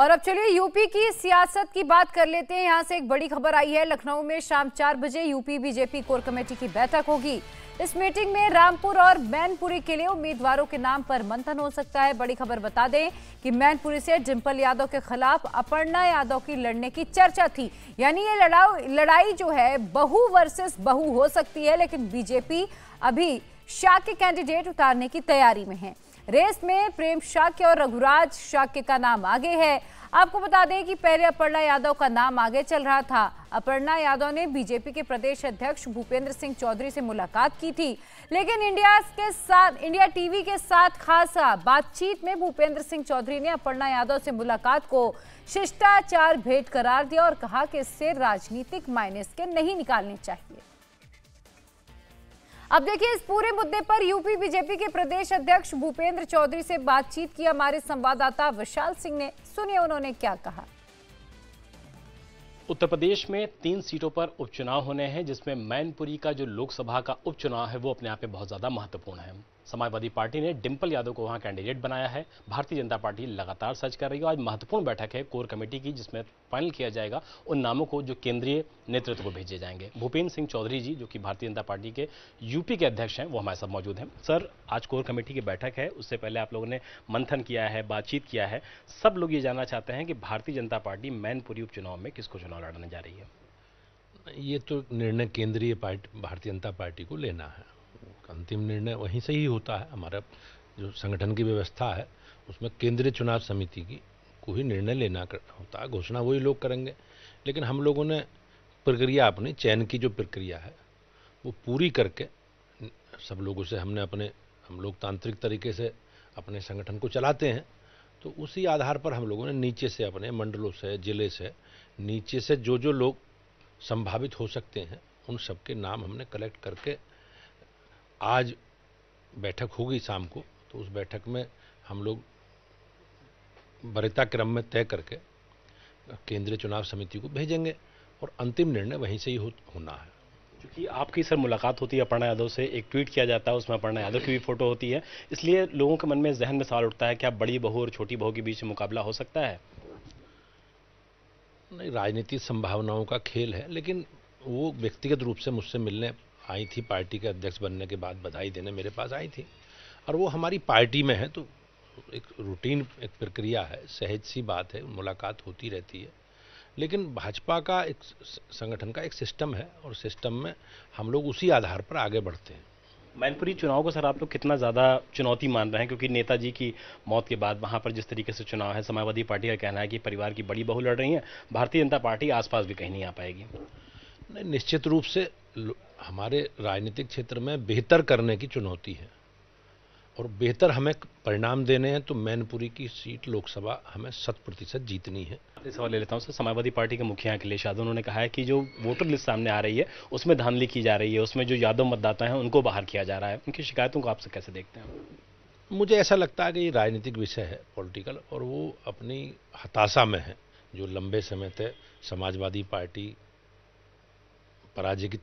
और अब चलिए यूपी की सियासत की बात कर लेते हैं यहाँ से एक बड़ी खबर आई है लखनऊ में शाम चार बजे यूपी बीजेपी कोर कमेटी की बैठक होगी इस मीटिंग में रामपुर और मैनपुरी के लिए उम्मीदवारों के नाम पर मंथन हो सकता है बड़ी खबर बता दें कि मैनपुरी से डिम्पल यादव के खिलाफ अपर्णा यादव की लड़ने की चर्चा थी यानी ये लड़ाऊ लड़ाई जो है बहु वर्सेस बहु हो सकती है लेकिन बीजेपी अभी शाह के कैंडिडेट उतारने की तैयारी में है रेस में प्रेम शाक्य और रघुराज शाक्य का नाम आगे है आपको बता दें कि पहले अपर्णा यादव का नाम आगे चल रहा था अपर्णा यादव ने बीजेपी के प्रदेश अध्यक्ष भूपेंद्र सिंह चौधरी से मुलाकात की थी लेकिन इंडिया के साथ इंडिया टीवी के साथ खासा बातचीत में भूपेंद्र सिंह चौधरी ने अपर्णा यादव से मुलाकात को शिष्टाचार भेंट करार दिया और कहा कि इससे राजनीतिक माइनस के नहीं निकालने चाहिए अब देखिए इस पूरे मुद्दे पर यूपी बीजेपी के प्रदेश अध्यक्ष भूपेंद्र चौधरी से बातचीत की हमारे संवाददाता विशाल सिंह ने सुनिए उन्होंने क्या कहा उत्तर प्रदेश में तीन सीटों पर उपचुनाव होने हैं जिसमें मैनपुरी का जो लोकसभा का उपचुनाव है वो अपने आप में बहुत ज्यादा महत्वपूर्ण है समाजवादी पार्टी ने डिम्पल यादव को वहां कैंडिडेट बनाया है भारतीय जनता पार्टी लगातार सर्च कर रही है आज महत्वपूर्ण बैठक है कोर कमेटी की जिसमें फाइनल किया जाएगा उन नामों को जो केंद्रीय नेतृत्व को भेजे जाएंगे भूपेंद्र सिंह चौधरी जी जो कि भारतीय जनता पार्टी के यूपी के अध्यक्ष हैं वो हमारे साथ मौजूद हैं सर आज कोर कमेटी की बैठक है उससे पहले आप लोगों ने मंथन किया है बातचीत किया है सब लोग ये जानना चाहते हैं कि भारतीय जनता पार्टी मैनपुरी उपचुनाव में किसको चुनाव लड़ने जा रही है ये तो निर्णय केंद्रीय पार्टी भारतीय जनता पार्टी को लेना है अंतिम निर्णय वहीं से ही होता है हमारा जो संगठन की व्यवस्था है उसमें केंद्रीय चुनाव समिति की को ही निर्णय लेना होता है घोषणा वही लोग करेंगे लेकिन हम लोगों ने प्रक्रिया अपनी चयन की जो प्रक्रिया है वो पूरी करके सब लोगों से हमने अपने हम लोग तांत्रिक तरीके से अपने संगठन को चलाते हैं तो उसी आधार पर हम लोगों ने नीचे से अपने मंडलों से ज़िले से नीचे से जो जो लोग संभावित हो सकते हैं उन सबके नाम हमने कलेक्ट करके आज बैठक होगी शाम को तो उस बैठक में हम लोग वरिता क्रम में तय करके केंद्रीय चुनाव समिति को भेजेंगे और अंतिम निर्णय वहीं से ही हो, होना है क्योंकि आपकी सर मुलाकात होती है अपर्णा यादव से एक ट्वीट किया जाता है उसमें अपर्णा यादव की भी फोटो होती है इसलिए लोगों के मन में जहन में सवाल उठता है क्या बड़ी बहू और छोटी बहू के बीच मुकाबला हो सकता है नहीं राजनीतिक संभावनाओं का खेल है लेकिन वो व्यक्तिगत रूप से मुझसे मिलने आई थी पार्टी के अध्यक्ष बनने के बाद बधाई देने मेरे पास आई थी और वो हमारी पार्टी में है तो एक रूटीन एक प्रक्रिया है सहज सी बात है मुलाकात होती रहती है लेकिन भाजपा का एक संगठन का एक सिस्टम है और सिस्टम में हम लोग उसी आधार पर आगे बढ़ते हैं मैनपुरी चुनाव को सर आप लोग कितना ज़्यादा चुनौती मान रहे हैं क्योंकि नेताजी की मौत के बाद वहाँ पर जिस तरीके से चुनाव है समाजवादी पार्टी का कहना है कि परिवार की बड़ी बहू लड़ रही है भारतीय जनता पार्टी आसपास भी कहीं नहीं आ पाएगी नहीं निश्चित रूप से हमारे राजनीतिक क्षेत्र में बेहतर करने की चुनौती है और बेहतर हमें परिणाम देने हैं तो मैनपुरी की सीट लोकसभा हमें शत प्रतिशत जीतनी है सवाल ले लेता हूँ सर समाजवादी पार्टी के मुखिया अखिलेश यादव उन्होंने कहा है कि जो वोटर लिस्ट सामने आ रही है उसमें धांधली की जा रही है उसमें जो यादव मतदाता हैं उनको बाहर किया जा रहा है उनकी शिकायतों को आपसे कैसे देखते हैं मुझे ऐसा लगता है कि राजनीतिक विषय है पॉलिटिकल और वो अपनी हताशा में है जो लंबे समय तक समाजवादी पार्टी पराजित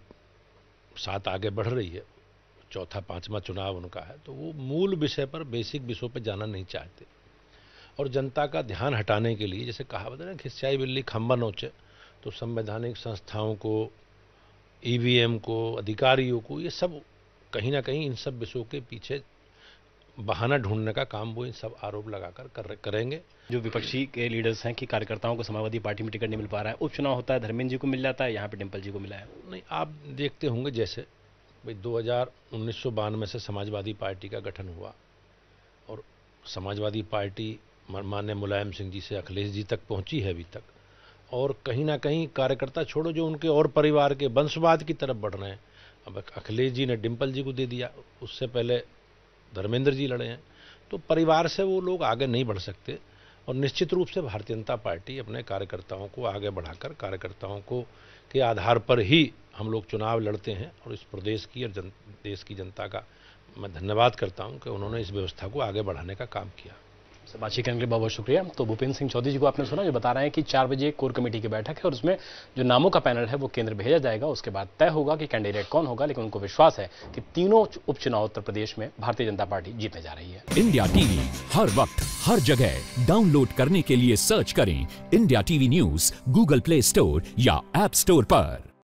साथ आगे बढ़ रही है चौथा पांचवा चुनाव उनका है तो वो मूल विषय पर बेसिक विषयों पर जाना नहीं चाहते और जनता का ध्यान हटाने के लिए जैसे कहा बता ना बिल्ली खम्बा नोचे तो संवैधानिक संस्थाओं को ईवीएम को अधिकारियों को ये सब कहीं ना कहीं इन सब विषयों के पीछे बहाना ढूंढने का काम वो इन सब आरोप लगाकर कर, करेंगे जो विपक्षी के लीडर्स हैं कि कार्यकर्ताओं को समाजवादी पार्टी में टिकट नहीं मिल पा रहा है उपचुनाव होता है धर्मेंद्र जी को मिल जाता है यहाँ पे डिम्पल जी को मिला है नहीं आप देखते होंगे जैसे भाई दो हजार उन्नीस से समाजवादी पार्टी का गठन हुआ और समाजवादी पार्टी मान्य मुलायम सिंह जी से अखिलेश जी तक पहुँची है अभी तक और कहीं ना कहीं कार्यकर्ता छोड़ो जो उनके और परिवार के वंशवाद की तरफ बढ़ रहे हैं अब अखिलेश जी ने डिम्पल जी को दे दिया उससे पहले धर्मेंद्र जी लड़े हैं तो परिवार से वो लोग आगे नहीं बढ़ सकते और निश्चित रूप से भारतीय जनता पार्टी अपने कार्यकर्ताओं को आगे बढ़ाकर कार्यकर्ताओं को के आधार पर ही हम लोग चुनाव लड़ते हैं और इस प्रदेश की और जन, देश की जनता का मैं धन्यवाद करता हूं कि उन्होंने इस व्यवस्था को आगे बढ़ाने का काम किया से बातचीत करने के लिए बहुत बहुत शुक्रिया तो भूपेंद्र सिंह चौधरी जी को आपने सुना जो बता रहे हैं कि चार बजे कोर कमेटी की बैठक है और उसमें जो नामों का पैनल है वो केंद्र भेजा जाएगा उसके बाद तय होगा कि कैंडिडेट कौन होगा लेकिन उनको विश्वास है कि तीनों उपचुनाव उत्तर प्रदेश में भारतीय जनता पार्टी जीतने जा रही है इंडिया टीवी हर वक्त हर जगह डाउनलोड करने के लिए सर्च करें India TV news Google Play Store या एप स्टोर पर